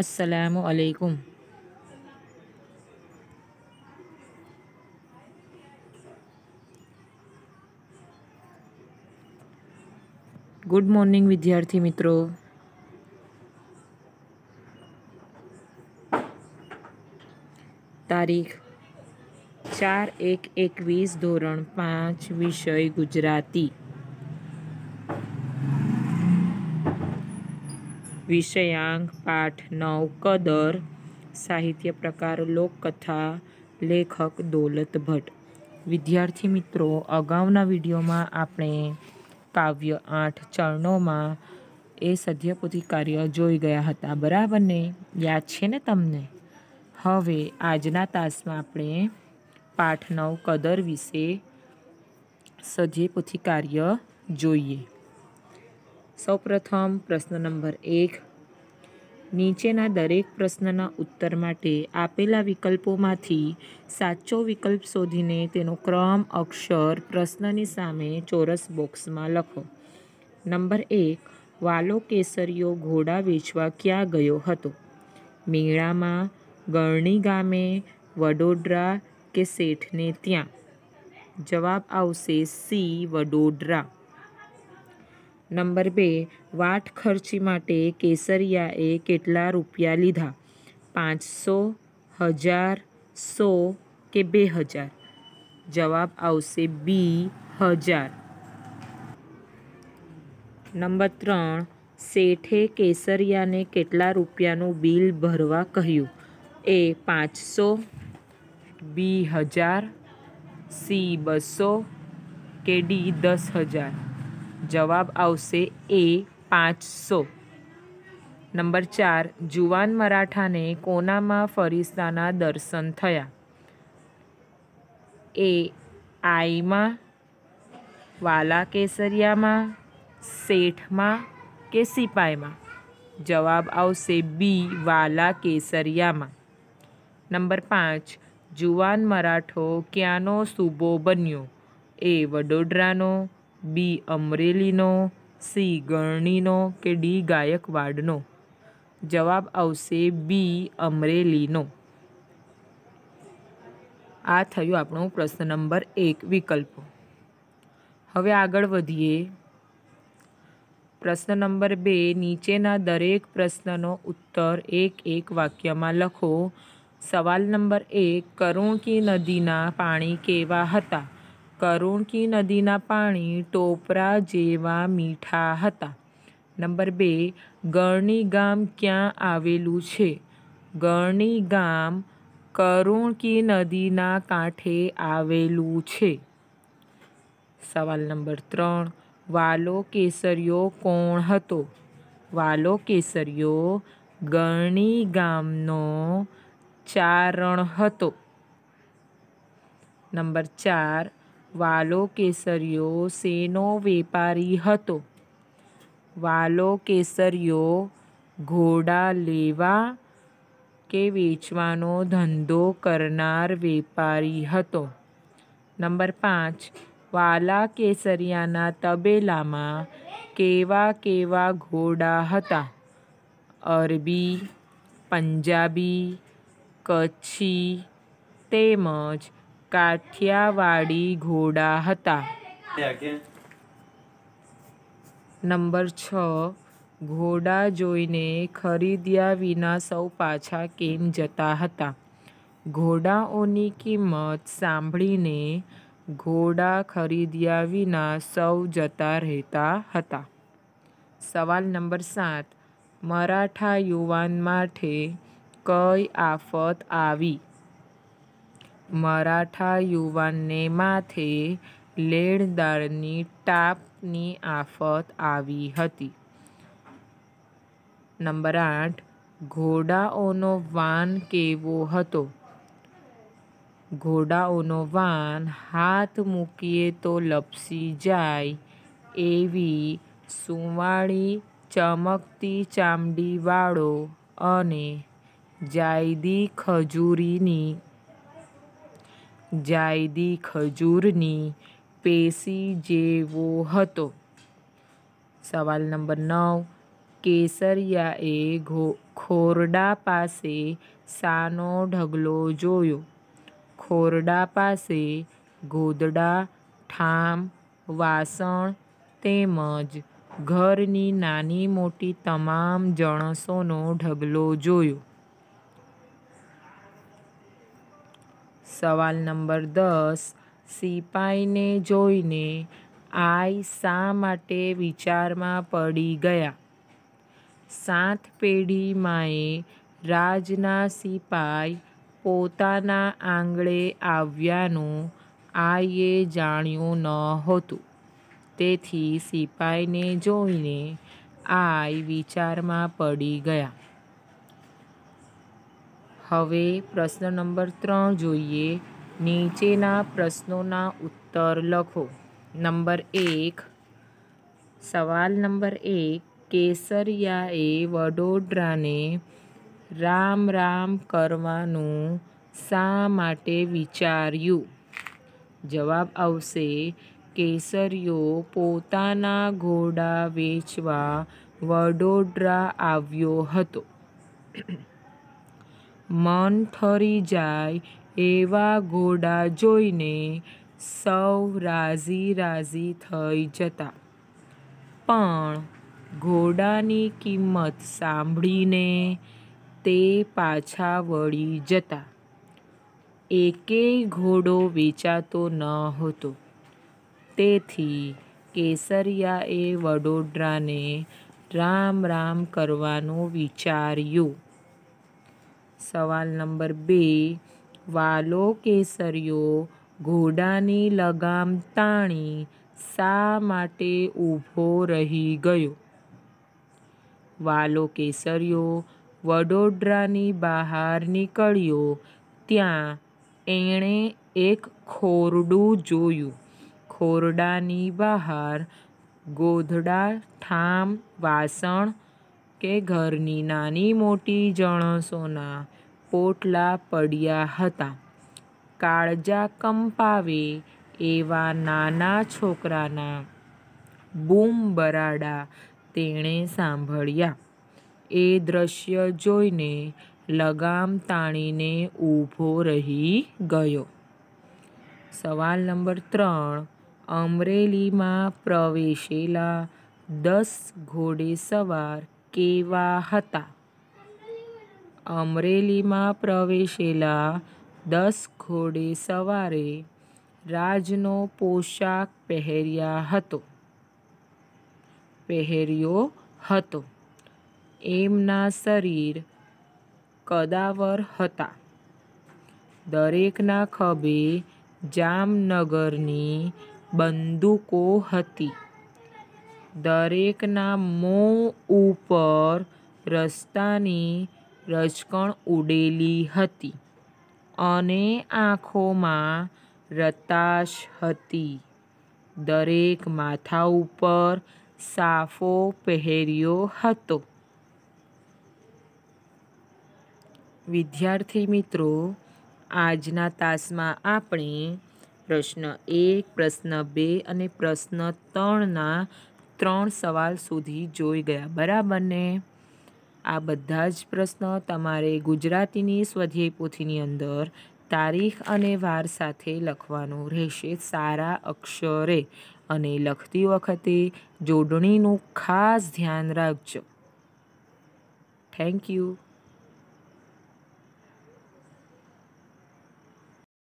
અસલામ અલૈકુમ good morning વિદ્યાર્થી મિત્રો તારીખ ચાર એક એકવીસ ધોરણ પાંચ વિષય ગુજરાતી વિષયાંક પાઠ નવ કદર સાહિત્ય પ્રકાર લોકકથા લેખક દોલત ભટ્ટ વિદ્યાર્થી મિત્રો અગાઉના વિડીયોમાં આપણે કાવ્ય આઠ ચરણોમાં એ સધ્યપોથી કાર્ય જોઈ ગયા હતા બરાબર ને યાદ છે ને તમને હવે આજના તાસમાં આપણે પાઠ નવ કદર વિશે સદ્યપુથી કાર્ય જોઈએ સૌપ્રથમ પ્રશ્ન નંબર એક નીચેના દરેક પ્રશ્નના ઉત્તર માટે આપેલા વિકલ્પોમાંથી સાચો વિકલ્પ શોધીને તેનો ક્રમ અક્ષર પ્રશ્નની સામે ચોરસ બોક્સમાં લખો નંબર એક વાલો કેસરીઓ ઘોડા વેચવા ક્યાં ગયો હતો મેળામાં ગરણી ગામે વડોદરા કે શેઠને ત્યાં જવાબ આવશે સી વડોદરા નંબર બે વાટ ખર્ચી માટે કેસરિયાએ કેટલા રૂપિયા લીધા પાંચસો હજાર સો કે બે હજાર જવાબ આવશે બી હજાર નંબર ત્રણ શેઠે કેસરિયાને કેટલા રૂપિયાનું બિલ ભરવા કહ્યું એ પાંચસો બી હજાર સી બસો કે ડી દસ હજાર જવાબ આવશે એ પાંચસો નંબર ચાર જુવાન મરાઠાને કોનામાં ફરિસ્તાના દર્શન થયા એ આઈમાં વાલા કેસરિયામાં શેઠમાં કે સિપાઈમાં જવાબ આવશે બી વાલા કેસરિયામાં નંબર પાંચ જુવાન મરાઠો ક્યાંનો સૂબો બન્યો એ વડોદરાનો બી અમરેલીનો સી ગરણીનો કે ડી ગાયકવાડનો જવાબ આવશે બી અમરેલીનો આ થયું આપણો પ્રશ્ન નંબર એક વિકલ્પ હવે આગળ વધીએ પ્રશ્ન નંબર બે નીચેના દરેક પ્રશ્નનો ઉત્તર એક એક વાક્યમાં લખો સવાલ નંબર એક કરુણકી નદીના પાણી કેવા હતા કરુણકી નદીના પાણી ટોપરા જેવા મીઠા હતા નંબર બે ગરણી ગામ ક્યાં આવેલું છે ગરણી ગામ કરુણકી નદીના કાંઠે આવેલું છે સવાલ નંબર ત્રણ વાલો કેસરિયો કોણ હતો વાલો કેસરિયો ગરણી ગામનો ચારણ હતો નંબર ચાર વાલો કેસરિયો શેનો વેપારી હતો વાલો કેસરિયો ઘોડા લેવા કે વેચવાનો ધંધો કરનાર વેપારી હતો નંબર પાંચ વાલા કેસરિયાના તબેલામાં કેવા કેવા ઘોડા હતા અરબી પંજાબી કચ્છી તેમજ કાઠિયાવાડી ઘોડા હતા નંબર છ ઘોડા જોઈને ખરીદ્યા વિના સૌ પાછા કેમ જતા હતા ઘોડાઓની કિંમત સાંભળીને ઘોડા ખરીદ્યા વિના સૌ જતા રહેતા હતા સવાલ નંબર સાત મરાઠા યુવાન માટે કઈ આફત આવી મરાઠા યુવાનને માથે લેણદારની ટાપની આફત આવી હતી નંબર આઠ ઘોડાઓનો વાન કેવો હતો ઘોડાઓનો વાન હાથ મૂકીએ તો લપસી જાય એવી સુંવાળી ચમકતી ચામડીવાળો અને જાયદી ખજૂરીની જાયદી ખજૂરની પેશી જેવો હતો સવાલ નંબર નવ કેસરિયાએ ઘો ખોરડા પાસે સાનો ઢગલો જોયો ખોરડા પાસે ગોદડા ઠામ વાસણ તેમજ ઘરની નાની મોટી તમામ જણસોનો ઢગલો જોયો સવાલ નંબર દસ સિપાઈને જોઈને આઈ શા માટે વિચારમાં પડી ગયા સાત પેઢીમાંએ રાજના સિપાઈ પોતાના આંગળે આવ્યાનું આઈએ જાણ્યું ન હતું તેથી સિપાઈને જોઈને આઈ વિચારમાં પડી ગયા હવે પ્રશ્ન નંબર ત્રણ જોઈએ નીચેના પ્રશ્નોના ઉત્તર લખો નંબર એક સવાલ નંબર એક કેસરિયાએ વડોદરાને રામ રામ કરવાનું શા માટે વિચાર્યું જવાબ આવશે કેસરીઓ પોતાના ઘોડા વેચવા વડોદરા આવ્યો હતો મન ઠરી જાય એવા ઘોડા જોઈને સૌ રાજી રાજી થઈ જતા પણ ઘોડાની કિંમત સાંભળીને તે પાછા વળી જતા એકેય ઘોડો વેચાતો ન હતો તેથી કેસરિયાએ વડોદરાને રામ રામ કરવાનું વિચાર્યું સવાલ નંબર બે વાલો કેસરીયો ઘોડાની લગામ તાણી શા માટે ઊભો રહી ગયો વાલો કેસરીયો વડોદરાની બહાર નીકળ્યો ત્યાં એણે એક ખોરડું જોયું ખોરડાની બહાર ગોધડા ઠામ વાસણ કે ઘરની નાની મોટી જણસોના પોટલા પડ્યા હતા કાળજા કંપાવે એવા નાના છોકરાના બૂમ બરાડા તેણે સાંભળ્યા એ દ્રશ્ય જોઈને લગામ તાણીને ઊભો રહી ગયો સવાલ નંબર ત્રણ અમરેલીમાં પ્રવેશેલા દસ ઘોડે સવાર કેવા હતા અમરેલીમાં પ્રવેશેલા દસ ઘોડે સવારે રાજનો પોશાક પહેર્યા હતો પહેર્યો હતો એમના શરીર કદાવર હતા દરેકના ખભે જામનગરની બંદૂકો હતી દરેકના મોં ઉપર રસ્તાની રજકણ ઉડેલી હતી અને આંખોમાં રતાશ હતી દરેક માથા ઉપર સાફો પહેર્યો હતો વિદ્યાર્થી મિત્રો આજના તાસમાં આપણે પ્રશ્ન એક પ્રશ્ન બે અને પ્રશ્ન ત્રણના ત્રણ સવાલ સુધી જોઈ ગયા બરાબર ને આ બધા જ પ્રશ્નો તમારે ગુજરાતીની સ્વધ્યેય પોથીની અંદર તારીખ અને વાર સાથે લખવાનું રહેશે સારા અક્ષરે અને લખતી વખતે જોડણીનું ખાસ ધ્યાન રાખજો થેન્ક યુ